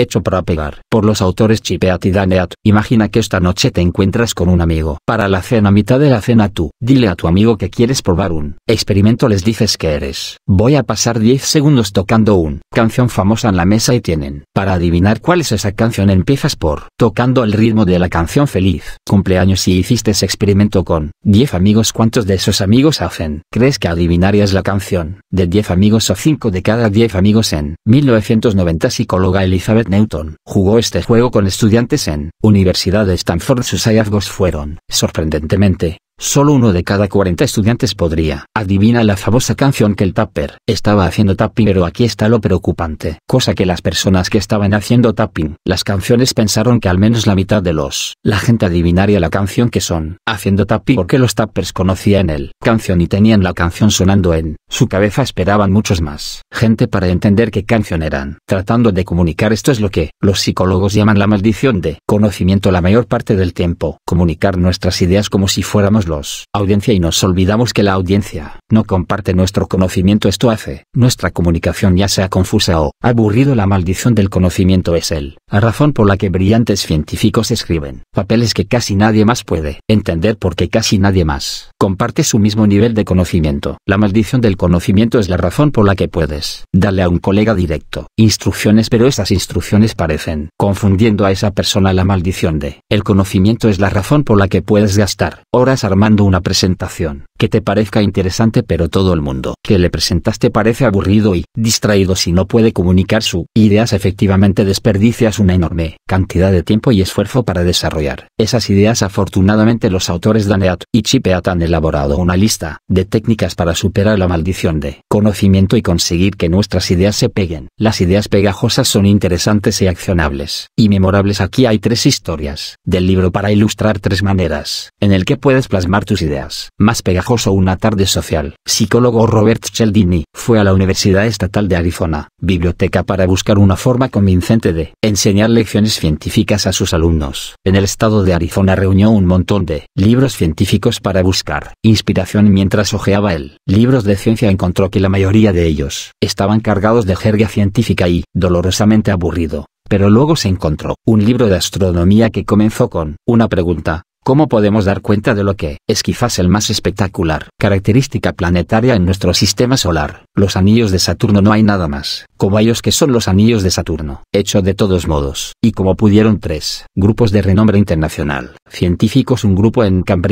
hecho para pegar. Por los autores Chipeat y Daneat. Imagina que esta noche te encuentras con un amigo. Para la cena, mitad de la cena tú. Dile a tu amigo que quieres probar un experimento. Les dices que eres. Voy a pasar 10 segundos tocando un canción famosa en la mesa y tienen. Para adivinar cuál es esa canción empiezas por tocando el ritmo de la canción feliz. Cumpleaños si hiciste ese experimento con 10 amigos. ¿Cuántos de esos amigos hacen? ¿Crees que adivinarías la canción? De 10 amigos o 5 de cada 10 amigos en 1990 psicóloga Elizabeth Newton jugó este juego con estudiantes en Universidad de Stanford. Sus hallazgos fueron, sorprendentemente, Solo uno de cada 40 estudiantes podría. Adivina la famosa canción que el tapper estaba haciendo tapping, pero aquí está lo preocupante. Cosa que las personas que estaban haciendo tapping, las canciones pensaron que al menos la mitad de los la gente adivinaría la canción que son haciendo tapping porque los tappers conocían el canción y tenían la canción sonando en su cabeza esperaban muchos más gente para entender qué canción eran. Tratando de comunicar esto es lo que los psicólogos llaman la maldición de conocimiento la mayor parte del tiempo. Comunicar nuestras ideas como si fuéramos audiencia y nos olvidamos que la audiencia no comparte nuestro conocimiento. Esto hace nuestra comunicación ya sea confusa o aburrido. La maldición del conocimiento es el razón por la que brillantes científicos escriben papeles que casi nadie más puede entender porque casi nadie más comparte su mismo nivel de conocimiento. La maldición del conocimiento es la razón por la que puedes darle a un colega directo instrucciones pero esas instrucciones parecen confundiendo a esa persona. La maldición de el conocimiento es la razón por la que puedes gastar horas armadas mando una presentación que te parezca interesante pero todo el mundo que le presentaste parece aburrido y distraído si no puede comunicar su, ideas efectivamente desperdicias una enorme cantidad de tiempo y esfuerzo para desarrollar esas ideas afortunadamente los autores Daneat y Chipeat han elaborado una lista de técnicas para superar la maldición de conocimiento y conseguir que nuestras ideas se peguen las ideas pegajosas son interesantes y accionables y memorables aquí hay tres historias del libro para ilustrar tres maneras en el que puedes plasmar tus ideas más pegajosas o una tarde social. Psicólogo Robert Cialdini fue a la Universidad Estatal de Arizona, biblioteca para buscar una forma convincente de enseñar lecciones científicas a sus alumnos. En el estado de Arizona reunió un montón de libros científicos para buscar inspiración mientras hojeaba el libros de ciencia encontró que la mayoría de ellos estaban cargados de jerga científica y dolorosamente aburrido pero luego se encontró un libro de astronomía que comenzó con una pregunta, ¿Cómo podemos dar cuenta de lo que es quizás el más espectacular característica planetaria en nuestro sistema solar? Los anillos de Saturno no hay nada más, como ellos que son los anillos de Saturno, hecho de todos modos, y como pudieron tres grupos de renombre internacional, científicos un grupo en Cambridge,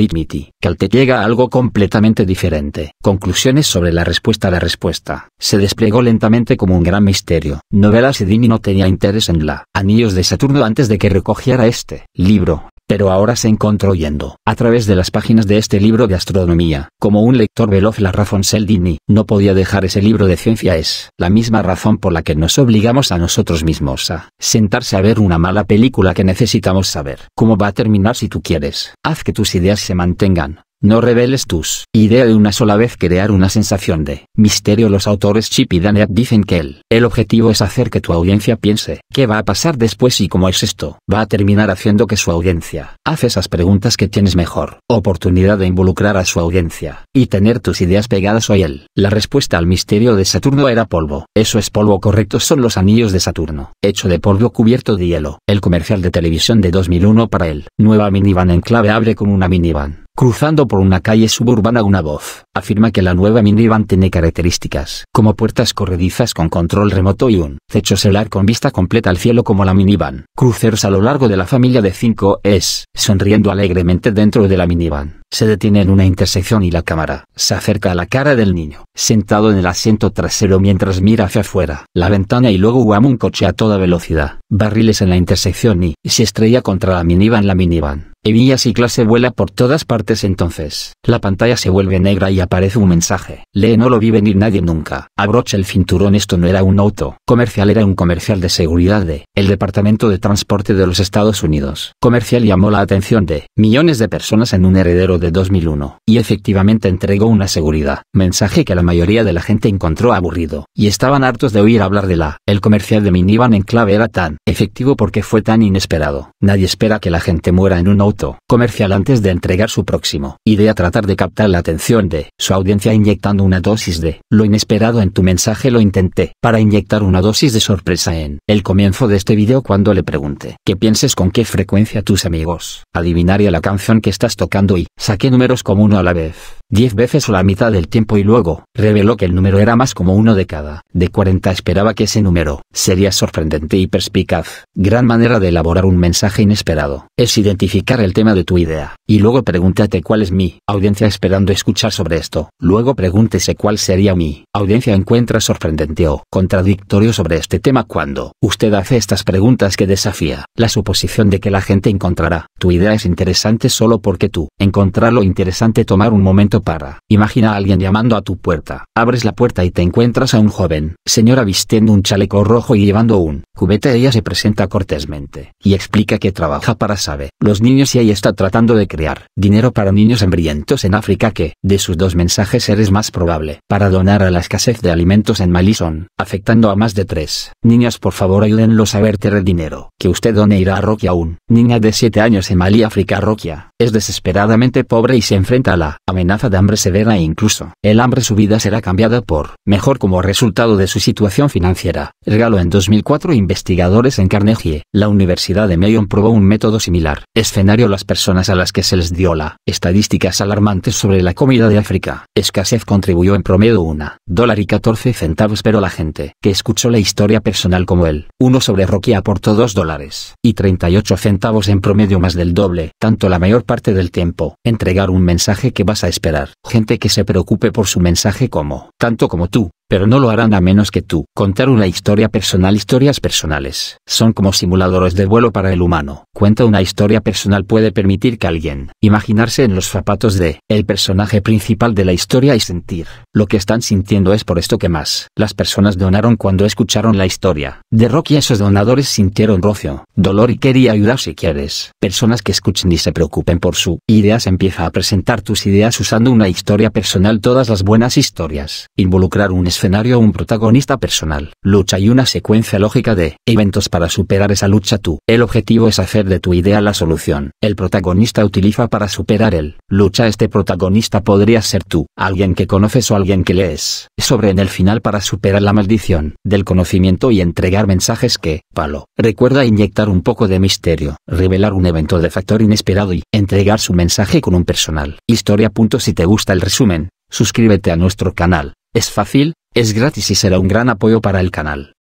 Caltech llega a algo completamente diferente. Conclusiones sobre la respuesta a la respuesta. Se desplegó lentamente como un gran misterio. Novela Sedini no tenía interés en la anillos de Saturno antes de que recogiera este libro pero ahora se encontró yendo a través de las páginas de este libro de astronomía. Como un lector veloz la razón Seldini no podía dejar ese libro de ciencia es la misma razón por la que nos obligamos a nosotros mismos a sentarse a ver una mala película que necesitamos saber cómo va a terminar si tú quieres. Haz que tus ideas se mantengan no reveles tus ideas de una sola vez crear una sensación de misterio. Los autores Chip y Danette dicen que el, el objetivo es hacer que tu audiencia piense qué va a pasar después y cómo es esto. Va a terminar haciendo que su audiencia hace esas preguntas que tienes mejor oportunidad de involucrar a su audiencia y tener tus ideas pegadas hoy. él. La respuesta al misterio de Saturno era polvo. Eso es polvo correcto son los anillos de Saturno, hecho de polvo cubierto de hielo. El comercial de televisión de 2001 para él. Nueva minivan en clave abre con una minivan Cruzando por una calle suburbana una voz afirma que la nueva minivan tiene características como puertas corredizas con control remoto y un techo solar con vista completa al cielo como la minivan. Cruceros a lo largo de la familia de 5 es, sonriendo alegremente dentro de la minivan. Se detiene en una intersección y la cámara se acerca a la cara del niño, sentado en el asiento trasero mientras mira hacia afuera, la ventana y luego guama un coche a toda velocidad, barriles en la intersección y, y se estrella contra la minivan. La minivan Hebillas y clase vuela por todas partes entonces. La pantalla se vuelve negra y aparece un mensaje. Lee no lo vi venir nadie nunca. Abrocha el cinturón esto no era un auto. Comercial era un comercial de seguridad de el Departamento de Transporte de los Estados Unidos. Comercial llamó la atención de millones de personas en un heredero de 2001. Y efectivamente entregó una seguridad. Mensaje que la mayoría de la gente encontró aburrido. Y estaban hartos de oír hablar de la. El comercial de minivan en clave era tan efectivo porque fue tan inesperado. Nadie espera que la gente muera en un auto comercial antes de entregar su próximo. Idea tratar de captar la atención de su audiencia inyectando una dosis de lo inesperado en tu mensaje lo intenté para inyectar una dosis de sorpresa en el comienzo de este video cuando le pregunte qué pienses con qué frecuencia tus amigos adivinaría la canción que estás tocando y saqué números como uno a la vez. 10 veces o la mitad del tiempo y luego, reveló que el número era más como uno de cada. De 40 esperaba que ese número sería sorprendente y perspicaz. Gran manera de elaborar un mensaje inesperado. Es identificar el tema de tu idea, y luego pregúntate cuál es mi audiencia esperando escuchar sobre esto. Luego pregúntese cuál sería mi audiencia encuentra sorprendente o contradictorio sobre este tema cuando usted hace estas preguntas que desafía la suposición de que la gente encontrará. Tu idea es interesante solo porque tú encontrarlo interesante tomar un momento para. Imagina a alguien llamando a tu puerta. Abres la puerta y te encuentras a un joven. Señora vistiendo un chaleco rojo y llevando un cubete. Ella se presenta cortésmente y explica que trabaja para Sabe. Los niños y ahí está tratando de crear dinero para niños hambrientos en África que, de sus dos mensajes eres más probable para donar a la escasez de alimentos en son, afectando a más de tres. Niñas por favor ayúdenlos a verter el dinero que usted done irá a Roquia un. Niña de 7 años en Malí África Roquia, es desesperadamente pobre y se enfrenta a la amenaza de hambre severa e incluso el hambre su vida será cambiada por mejor como resultado de su situación financiera. regalo en 2004 investigadores en Carnegie, la Universidad de Mayon probó un método similar. Escenario las personas a las que se les dio la estadísticas alarmantes sobre la comida de África. Escasez contribuyó en promedio una dólar y 14 centavos pero la gente que escuchó la historia personal como él, uno sobre Rocky aportó 2 dólares y 38 centavos en promedio más del doble, tanto la mayor parte del tiempo. Entregar un mensaje que vas a esperar gente que se preocupe por su mensaje como, tanto como tú pero no lo harán a menos que tú. Contar una historia personal Historias personales son como simuladores de vuelo para el humano. Cuenta una historia personal puede permitir que alguien imaginarse en los zapatos de el personaje principal de la historia y sentir lo que están sintiendo es por esto que más las personas donaron cuando escucharon la historia de Rocky esos donadores sintieron rocio, dolor y quería ayudar si quieres. Personas que escuchen y se preocupen por su ideas empieza a presentar tus ideas usando una historia personal todas las buenas historias. Involucrar un escenario un protagonista personal, lucha y una secuencia lógica de eventos para superar esa lucha tú. El objetivo es hacer de tu idea la solución. El protagonista utiliza para superar el lucha este protagonista podría ser tú, alguien que conoces o alguien que lees. Sobre en el final para superar la maldición del conocimiento y entregar mensajes que, palo, recuerda inyectar un poco de misterio, revelar un evento de factor inesperado y entregar su mensaje con un personal. Historia. Si te gusta el resumen, suscríbete a nuestro canal. Es fácil, es gratis y será un gran apoyo para el canal.